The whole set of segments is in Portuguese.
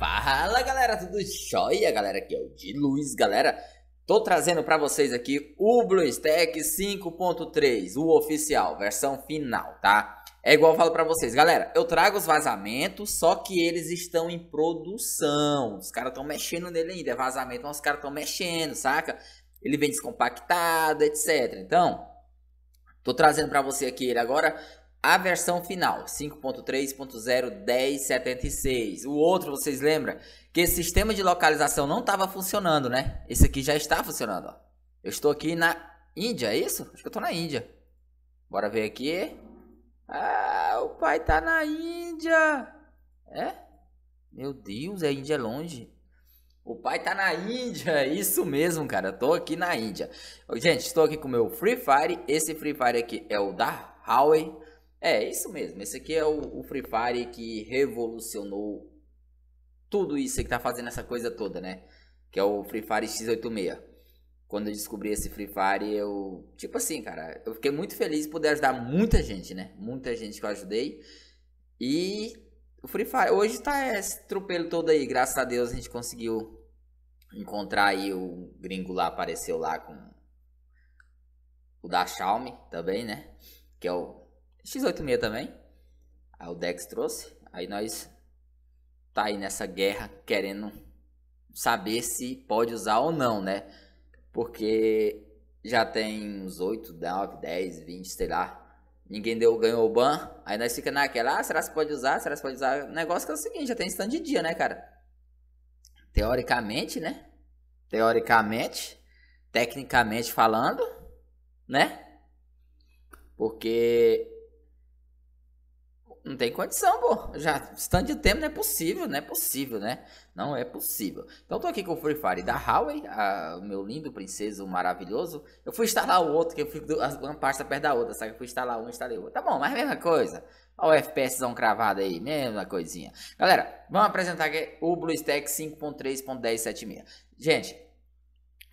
Fala galera, tudo jóia? Galera, aqui é o de Luiz, galera. Tô trazendo para vocês aqui o BlueStack 5.3, o oficial, versão final, tá? É igual eu falo para vocês, galera, eu trago os vazamentos, só que eles estão em produção. Os caras estão mexendo nele ainda, é vazamento, mas os caras estão mexendo, saca? Ele vem descompactado, etc. Então, Tô trazendo para você aqui ele agora a versão final, 5.3.01076. O outro, vocês lembram? Que esse sistema de localização não estava funcionando, né? Esse aqui já está funcionando, ó. Eu estou aqui na Índia, é isso? Acho que eu estou na Índia. Bora ver aqui. Ah, o pai tá na Índia. É? Meu Deus, a Índia é longe. O pai tá na Índia, é isso mesmo, cara. estou tô aqui na Índia. Gente, estou aqui com o meu Free Fire. Esse Free Fire aqui é o da Huawei. É, isso mesmo. Esse aqui é o, o Free Fire que revolucionou tudo isso que tá fazendo essa coisa toda, né? Que é o Free Fire X86. Quando eu descobri esse Free Fire, eu. Tipo assim, cara, eu fiquei muito feliz de poder ajudar muita gente, né? Muita gente que eu ajudei. E o Free Fire, hoje tá esse tropelo todo aí, graças a Deus a gente conseguiu encontrar aí o gringo lá, apareceu lá com o da Xiaomi também, né? Que é o X86 também. Aí o Dex trouxe. Aí nós tá aí nessa guerra querendo saber se pode usar ou não, né? Porque já tem uns 8, 9, 10, 20, sei lá. Ninguém deu, ganhou o ban. Aí nós fica naquela, ah, será que pode usar? Será que pode usar? O negócio que é o seguinte, já tem stand de dia, né, cara? Teoricamente, né? Teoricamente, tecnicamente falando, né? Porque não tem condição, pô. Já stand de tempo não é possível, não é possível, né? Não é possível. Então tô aqui com o Free Fire da Huawei, o meu lindo princeso maravilhoso. Eu fui instalar o outro, que eu fico uma pasta perto da outra, sabe? Eu fui instalar um, instalei outro. Tá bom, mas é mesma coisa. Olha o FPSzão cravado aí, mesma coisinha. Galera, vamos apresentar aqui o BlueStack 5.3.1076. Gente,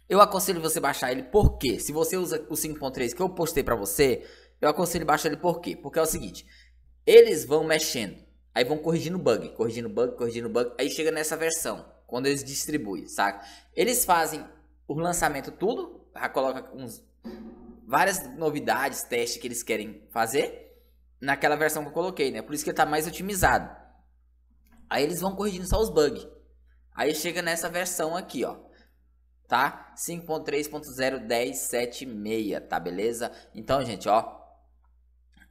eu aconselho você baixar ele porque se você usa o 5.3 que eu postei para você, eu aconselho baixar ele por quê? Porque é o seguinte, eles vão mexendo. Aí vão corrigindo bug, corrigindo bug, corrigindo bug. Aí chega nessa versão, quando eles distribuem, saca? Eles fazem o lançamento tudo, já coloca uns, várias novidades, testes que eles querem fazer naquela versão que eu coloquei, né? Por isso que ele tá mais otimizado. Aí eles vão corrigindo só os bugs. Aí chega nessa versão aqui, ó. Tá? 5.3.01076, tá beleza? Então, gente, ó,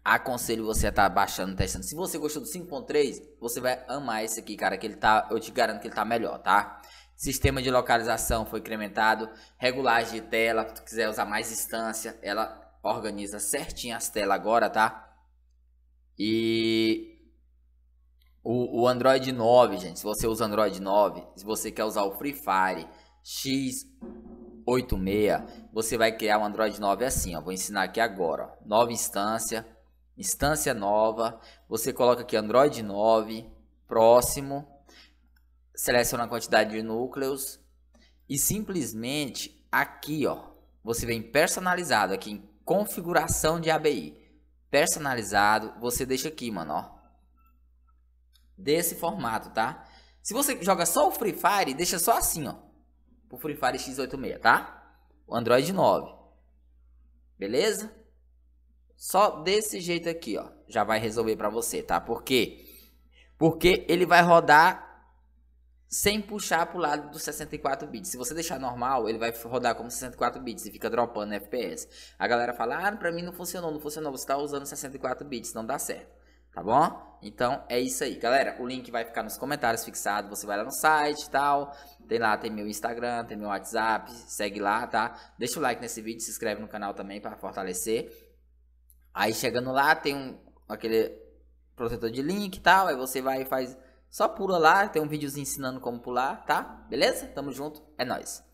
aconselho você a estar tá baixando, testando. Se você gostou do 5.3, você vai amar esse aqui, cara, que ele tá, eu te garanto que ele tá melhor, tá? Sistema de localização foi incrementado, regulagem de tela, se tu quiser usar mais instância ela organiza certinho as telas agora, tá? E o, o Android 9, gente, se você usa Android 9, se você quer usar o Free Fire X86, você vai criar o um Android 9 assim, ó, vou ensinar aqui agora, ó, nova instância, instância nova, você coloca aqui Android 9, próximo, seleciona a quantidade de núcleos e simplesmente aqui, ó, você vem personalizado aqui em configuração de ABI. Personalizado, você deixa aqui, mano, ó. Desse formato, tá? Se você joga só o Free Fire, deixa só assim, ó. O Free Fire x86, tá? O Android 9. Beleza? Só desse jeito aqui, ó. Já vai resolver para você, tá? Por quê? Porque ele vai rodar sem puxar pro lado dos 64 bits. Se você deixar normal, ele vai rodar como 64 bits e fica dropando FPS. A galera fala: "Ah, para mim não funcionou, não funcionou, você tá usando 64 bits, não dá certo". Tá bom? Então é isso aí, galera. O link vai ficar nos comentários fixado. Você vai lá no site e tal. Tem lá, tem meu Instagram, tem meu WhatsApp. Segue lá, tá? Deixa o like nesse vídeo, se inscreve no canal também para fortalecer. Aí chegando lá tem um, aquele protetor de link e tal, aí você vai e faz só pula lá, tem um videozinho ensinando como pular, tá? Beleza? Tamo junto, é nós.